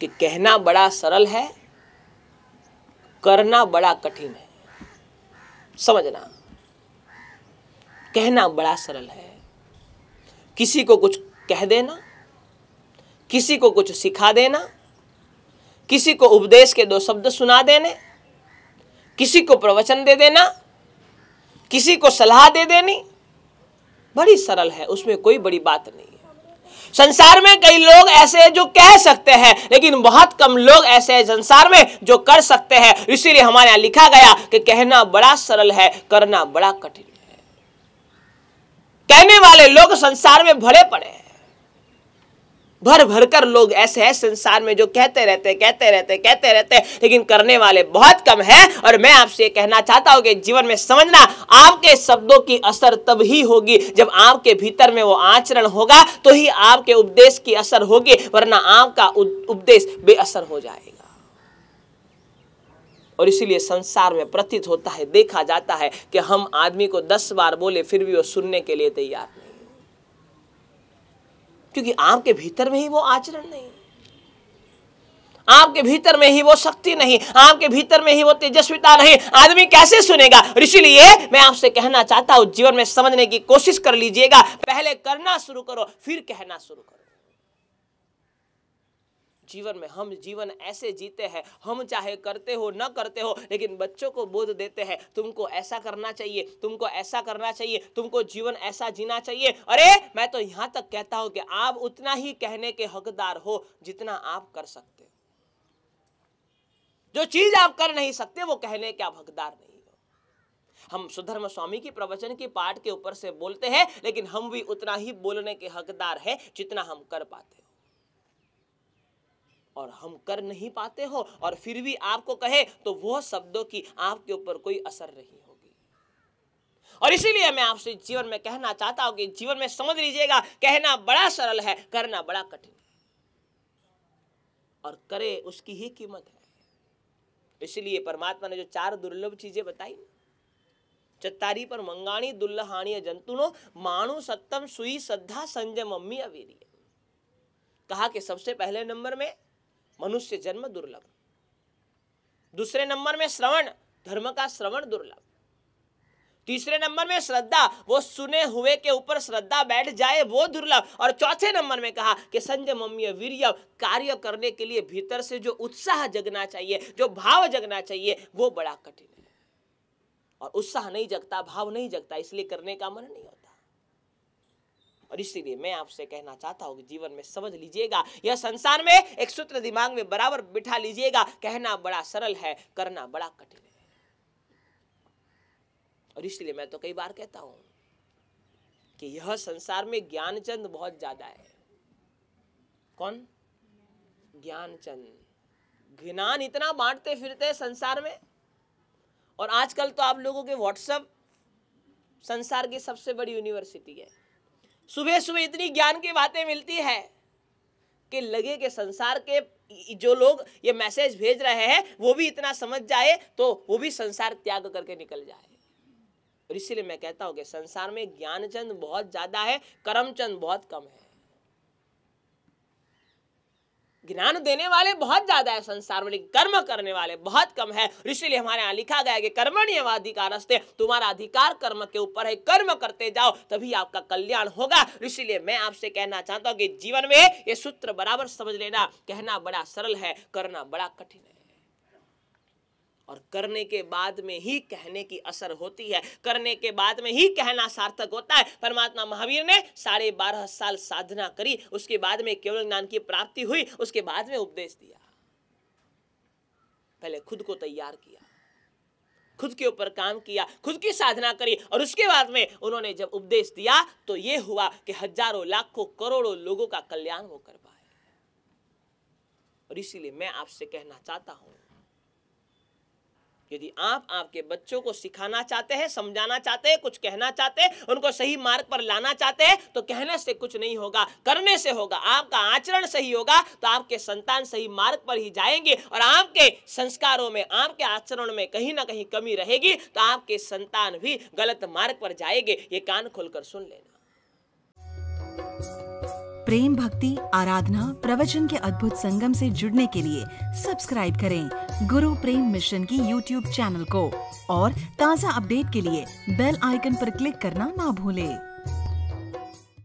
कि कहना बड़ा सरल है करना बड़ा कठिन है समझना कहना बड़ा सरल है किसी को कुछ कह देना किसी को कुछ सिखा देना किसी को उपदेश के दो शब्द सुना देने किसी को प्रवचन दे देना किसी को सलाह दे देनी बड़ी सरल है उसमें कोई बड़ी बात नहीं संसार में कई लोग ऐसे हैं जो कह सकते हैं लेकिन बहुत कम लोग ऐसे हैं संसार में जो कर सकते हैं इसीलिए हमारे यहां लिखा गया कि कहना बड़ा सरल है करना बड़ा कठिन है कहने वाले लोग संसार में भरे पड़े हैं भर भर कर लोग ऐसे हैं संसार में जो कहते रहते कहते रहते कहते रहते लेकिन करने वाले बहुत कम हैं और मैं आपसे कहना चाहता हूं कि जीवन में समझना आपके शब्दों की असर तब ही होगी जब आपके भीतर में वो आचरण होगा तो ही आपके उपदेश की असर होगी वरना आपका उपदेश बेअसर हो जाएगा और इसीलिए संसार में प्रतीत होता है देखा जाता है कि हम आदमी को दस बार बोले फिर भी वो सुनने के लिए तैयार क्योंकि आपके भीतर में ही वो आचरण नहीं आपके भीतर में ही वो शक्ति नहीं आपके भीतर में ही वो तेजस्विता नहीं आदमी कैसे सुनेगा इसीलिए मैं आपसे कहना चाहता हूं जीवन में समझने की कोशिश कर लीजिएगा पहले करना शुरू करो फिर कहना शुरू करो जीवन में हम जीवन ऐसे जीते हैं हम चाहे करते हो ना करते हो लेकिन बच्चों को बोध देते हैं तुमको ऐसा करना चाहिए तुमको ऐसा करना चाहिए तुमको जीवन ऐसा जीना चाहिए अरे मैं तो यहां तक कहता हूं कि आप उतना ही कहने के हकदार हो जितना आप कर सकते हो जो चीज आप कर नहीं सकते वो कहने के आप हकदार नहीं हम सुधर्म स्वामी की प्रवचन की पाठ के ऊपर से बोलते हैं लेकिन हम भी उतना ही बोलने के हकदार हैं जितना हम कर पाते हैं और हम कर नहीं पाते हो और फिर भी आपको कहे तो वो शब्दों की आपके ऊपर कोई असर नहीं होगी और इसीलिए मैं आपसे जीवन में कहना चाहता हूं कि जीवन में समझ लीजिएगा कहना बड़ा सरल है करना बड़ा कठिन और करे उसकी ही कीमत है इसलिए परमात्मा ने जो चार दुर्लभ चीजें बताई चतारी पर मंगाणी दुल्लहानी जंतुनो मानु सत्तम सुई सद्धा संजय मम्मी अवीरिय कहा कि सबसे पहले नंबर में मनुष्य जन्म दुर्लभ दूसरे नंबर में श्रवण धर्म का श्रवण दुर्लभ तीसरे नंबर में श्रद्धा वो सुने हुए के ऊपर श्रद्धा बैठ जाए वो दुर्लभ और चौथे नंबर में कहा कि संजय मम्य वीर्य कार्य करने के लिए भीतर से जो उत्साह जगना चाहिए जो भाव जगना चाहिए वो बड़ा कठिन है और उत्साह नहीं जगता भाव नहीं जगता इसलिए करने का मन नहीं और इसीलिए मैं आपसे कहना चाहता हूँ कि जीवन में समझ लीजिएगा यह संसार में एक सूत्र दिमाग में बराबर बिठा लीजिएगा कहना बड़ा सरल है करना बड़ा कठिन है और इसलिए मैं तो कई बार कहता हूं कि यह संसार में ज्ञानचंद बहुत ज्यादा है कौन ज्ञानचंद ज्ञान इतना बांटते फिरते संसार में और आजकल तो आप लोगों के व्हाट्सएप संसार की सबसे बड़ी यूनिवर्सिटी है सुबह सुबह इतनी ज्ञान की बातें मिलती है कि लगे कि संसार के जो लोग ये मैसेज भेज रहे हैं वो भी इतना समझ जाए तो वो भी संसार त्याग करके निकल जाए और इसीलिए मैं कहता हूँ कि संसार में ज्ञानचंद बहुत ज़्यादा है कर्मचंद बहुत कम है ज्ञान देने वाले बहुत ज्यादा है संसार में कर्म करने वाले बहुत कम है इसीलिए हमारे यहाँ लिखा गया है कि अधिकारस्ते तुम्हारा अधिकार कर्म के ऊपर है कर्म करते जाओ तभी आपका कल्याण होगा इसीलिए मैं आपसे कहना चाहता हूँ कि जीवन में ये सूत्र बराबर समझ लेना कहना बड़ा सरल है करना बड़ा कठिन है और करने के बाद में ही कहने की असर होती है करने के बाद में ही कहना सार्थक होता है परमात्मा महावीर ने साढ़े बारह साल साधना करी उसके बाद में केवल ज्ञान की प्राप्ति हुई उसके बाद में उपदेश दिया पहले खुद को तैयार किया खुद के ऊपर काम किया खुद की साधना करी और उसके बाद में उन्होंने जब उपदेश दिया तो यह हुआ कि हजारों लाखों करोड़ों लोगों का कल्याण वो कर पाए और इसीलिए मैं आपसे कहना चाहता हूं यदि आप आपके बच्चों को सिखाना चाहते हैं समझाना चाहते हैं कुछ कहना चाहते हैं उनको सही मार्ग पर लाना चाहते हैं तो कहने से कुछ नहीं होगा करने से होगा आपका आचरण सही होगा तो आपके संतान सही मार्ग पर ही जाएंगे और आपके संस्कारों में आपके आचरण में कहीं ना कहीं कमी रहेगी तो आपके संतान भी गलत मार्ग पर जाएंगे ये कान खोलकर सुन लेना प्रेम भक्ति आराधना प्रवचन के अद्भुत संगम से जुड़ने के लिए सब्सक्राइब करें गुरु प्रेम मिशन की यूट्यूब चैनल को और ताज़ा अपडेट के लिए बेल आइकन पर क्लिक करना ना भूलें।